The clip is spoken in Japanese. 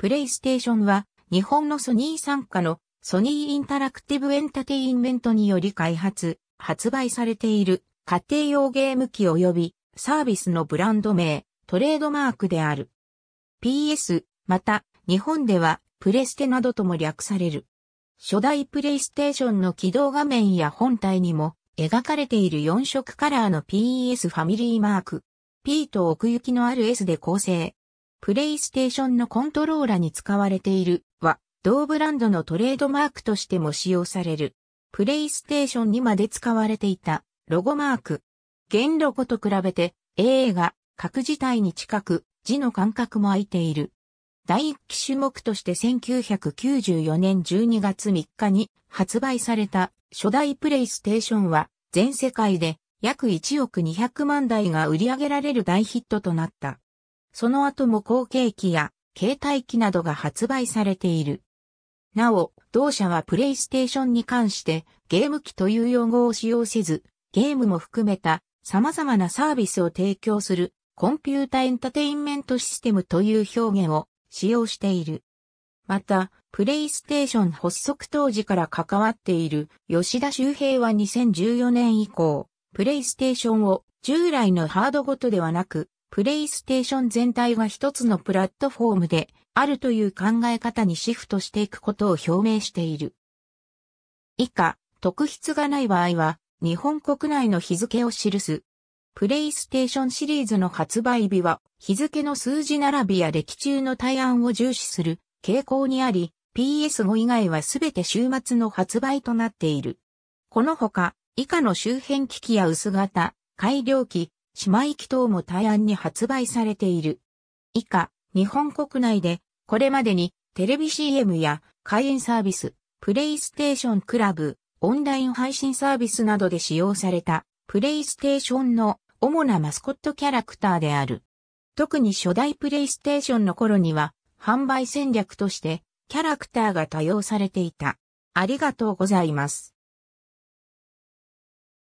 プレイステーションは日本のソニー傘下のソニーインタラクティブエンタテインメントにより開発、発売されている家庭用ゲーム機及びサービスのブランド名、トレードマークである。PS、また日本ではプレステなどとも略される。初代プレイステーションの起動画面や本体にも描かれている4色カラーの PES ファミリーマーク。P と奥行きのある S で構成。プレイステーションのコントローラに使われているは、同ブランドのトレードマークとしても使用される。プレイステーションにまで使われていたロゴマーク。現ロゴと比べて AA が各自体に近く字の間隔も空いている。第1期種目として1994年12月3日に発売された初代プレイステーションは全世界で約1億200万台が売り上げられる大ヒットとなった。その後も後継機や携帯機などが発売されている。なお、同社はプレイステーションに関してゲーム機という用語を使用せず、ゲームも含めた様々なサービスを提供するコンピュータエンタテインメントシステムという表現を使用している。また、プレイステーション発足当時から関わっている吉田周平は2014年以降、プレイステーションを従来のハードごとではなくプレイステーション全体が一つのプラットフォームであるという考え方にシフトしていくことを表明している。以下、特筆がない場合は、日本国内の日付を記す。プレイステーションシリーズの発売日は、日付の数字並びや歴中の対案を重視する傾向にあり、PS5 以外はすべて週末の発売となっている。このほか、以下の周辺機器や薄型、改良機、島行き等も大安に発売されている。以下、日本国内で、これまでにテレビ CM や会員サービス、プレイステーションクラブ、オンライン配信サービスなどで使用された、プレイステーションの主なマスコットキャラクターである。特に初代プレイステーションの頃には、販売戦略として、キャラクターが多用されていた。ありがとうございます。